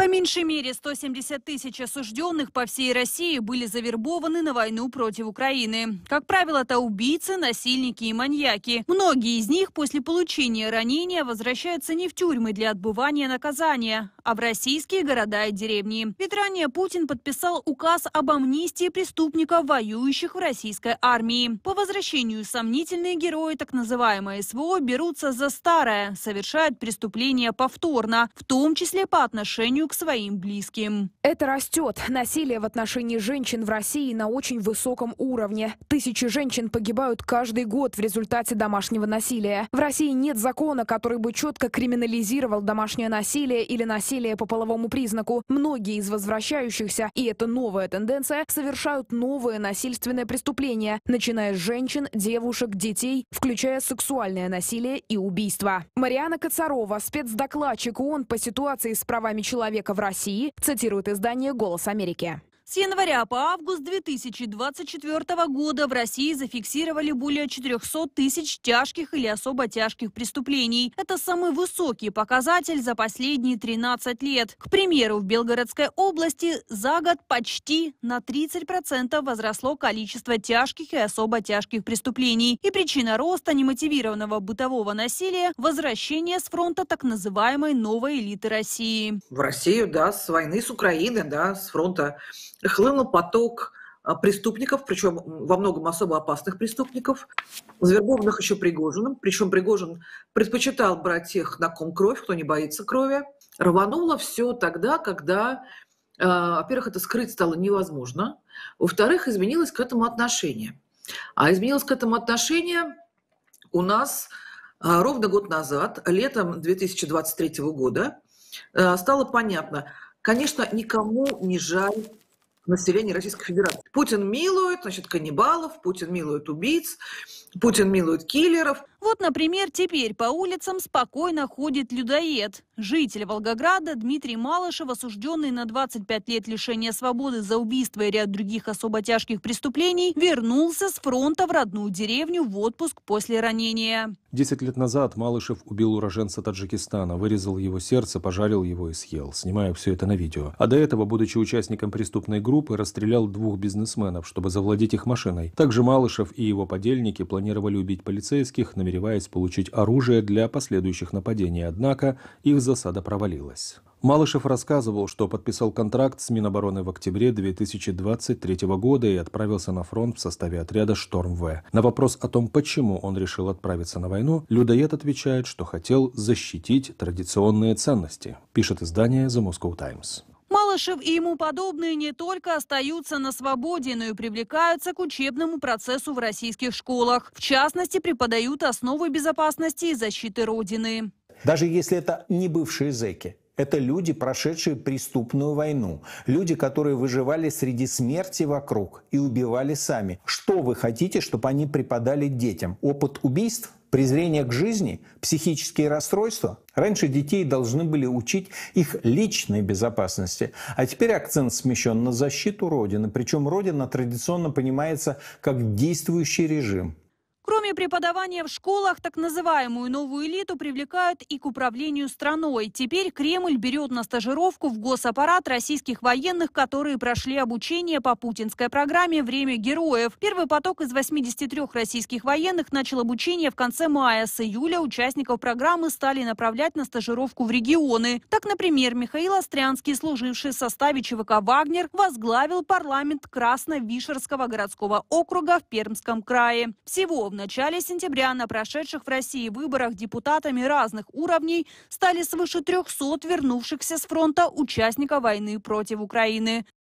По меньшей мере 170 тысяч осужденных по всей России были завербованы на войну против Украины. Как правило, это убийцы, насильники и маньяки. Многие из них после получения ранения возвращаются не в тюрьмы для отбывания наказания, а в российские города и деревни. Ведь ранее Путин подписал указ об амнистии преступников, воюющих в российской армии. По возвращению сомнительные герои, так называемые СВО, берутся за старое, совершают преступления повторно, в том числе по отношению к своим близким. Это растет. Насилие в отношении женщин в России на очень высоком уровне. Тысячи женщин погибают каждый год в результате домашнего насилия. В России нет закона, который бы четко криминализировал домашнее насилие или насилие по половому признаку. Многие из возвращающихся, и это новая тенденция, совершают новые насильственные преступления, начиная с женщин, девушек, детей, включая сексуальное насилие и убийство. Мариана Коцарова, спецдокладчик ООН по ситуации с правами человека человека в России, цитирует издание «Голос Америки». С января по август 2024 года в России зафиксировали более 400 тысяч тяжких или особо тяжких преступлений. Это самый высокий показатель за последние 13 лет. К примеру, в Белгородской области за год почти на 30% возросло количество тяжких и особо тяжких преступлений. И причина роста немотивированного бытового насилия – возвращение с фронта так называемой новой элиты России. В Россию, да, с войны с Украиной, да, с фронта хлынул поток а, преступников, причем во многом особо опасных преступников, завербованных еще Пригожиным. Причем Пригожин предпочитал брать тех, на ком кровь, кто не боится крови. Рвануло все тогда, когда, э, во-первых, это скрыть стало невозможно, во-вторых, изменилось к этому отношение. А изменилось к этому отношение у нас э, ровно год назад, летом 2023 года, э, стало понятно, конечно, никому не жаль населения Российской Федерации. Путин милует, значит, каннибалов, Путин милует убийц, Путин милует киллеров. Вот, например, теперь по улицам спокойно ходит людоед. Житель Волгограда Дмитрий Малышев, осужденный на 25 лет лишения свободы за убийство и ряд других особо тяжких преступлений, вернулся с фронта в родную деревню в отпуск после ранения. Десять лет назад Малышев убил уроженца Таджикистана, вырезал его сердце, пожарил его и съел, снимая все это на видео. А до этого, будучи участником преступной группы, расстрелял двух бизнесменов, чтобы завладеть их машиной. Также Малышев и его подельники планировали убить полицейских, намереваясь получить оружие для последующих нападений, однако их засада провалилась. Малышев рассказывал, что подписал контракт с Минобороны в октябре 2023 года и отправился на фронт в составе отряда «Шторм-В». На вопрос о том, почему он решил отправиться на войну, людоед отвечает, что хотел защитить традиционные ценности, пишет издание «The Moscow Times». Малышев и ему подобные не только остаются на свободе, но и привлекаются к учебному процессу в российских школах. В частности, преподают основы безопасности и защиты Родины. Даже если это не бывшие зэки, это люди, прошедшие преступную войну, люди, которые выживали среди смерти вокруг и убивали сами. Что вы хотите, чтобы они преподали детям? Опыт убийств? презрение к жизни, психические расстройства. Раньше детей должны были учить их личной безопасности, а теперь акцент смещен на защиту Родины, причем Родина традиционно понимается как действующий режим, Кроме преподавания в школах, так называемую новую элиту привлекают и к управлению страной. Теперь Кремль берет на стажировку в госаппарат российских военных, которые прошли обучение по путинской программе «Время героев». Первый поток из 83 российских военных начал обучение в конце мая. С июля участников программы стали направлять на стажировку в регионы. Так, например, Михаил Острянский, служивший в составе ЧВК «Вагнер», возглавил парламент Красно-Вишерского городского округа в Пермском крае. Всего в начале сентября на прошедших в России выборах депутатами разных уровней стали свыше 300 вернувшихся с фронта участников войны против Украины.